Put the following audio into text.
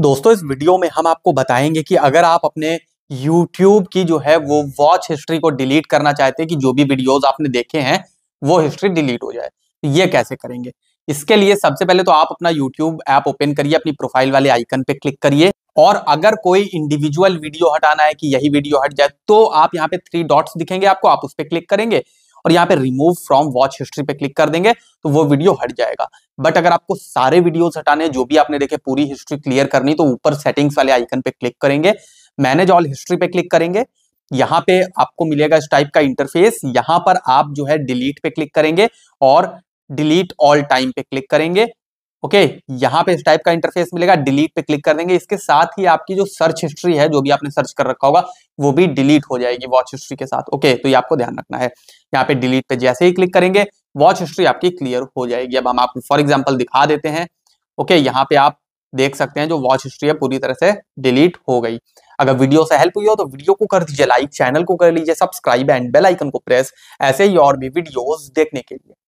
दोस्तों इस वीडियो में हम आपको बताएंगे कि अगर आप अपने YouTube की जो है वो वॉच हिस्ट्री को डिलीट करना चाहते हैं कि जो भी वीडियोस आपने देखे हैं वो हिस्ट्री डिलीट हो जाए तो ये कैसे करेंगे इसके लिए सबसे पहले तो आप अपना YouTube ऐप ओपन करिए अपनी प्रोफाइल वाले आइकन पे क्लिक करिए और अगर कोई इंडिविजुअल वीडियो हटाना है कि यही वीडियो हट जाए तो आप यहाँ पे थ्री डॉट्स दिखेंगे आपको आप उस पर क्लिक करेंगे और यहाँ पे रिमूव फ्रॉम वॉच हिस्ट्री पे क्लिक कर देंगे तो वो वीडियो हट जाएगा बट अगर आपको सारे वीडियोस हटाने जो भी आपने देखे पूरी हिस्ट्री क्लियर करनी तो ऊपर सेटिंग्स वाले आइकन पे क्लिक करेंगे मैनेज ऑल हिस्ट्री पे क्लिक करेंगे यहाँ पे आपको मिलेगा इस टाइप का इंटरफेस यहाँ पर आप जो है डिलीट पे क्लिक करेंगे और डिलीट ऑल टाइम पे क्लिक करेंगे ओके यहाँ पे इस टाइप का इंटरफेस मिलेगा डिलीट पे क्लिक कर देंगे इसके साथ ही आपकी जो सर्च हिस्ट्री है जो भी आपने सर्च कर रखा होगा वो भी डिलीट हो जाएगी वॉच हिस्ट्री के साथ ओके तो ये आपको ध्यान रखना है यहाँ पे डिलीट पे जैसे ही क्लिक करेंगे वॉच हिस्ट्री आपकी क्लियर हो जाएगी अब हम आपको फॉर एग्जाम्पल दिखा देते हैं ओके यहाँ पे आप देख सकते हैं जो वॉच हिस्ट्री है पूरी तरह से डिलीट हो गई अगर वीडियो से हेल्प हुई हो तो वीडियो को कर दीजिए लाइक चैनल को कर लीजिए सब्सक्राइब एंड बेल आइकन को प्रेस ऐसे ही और भी वीडियोस देखने के लिए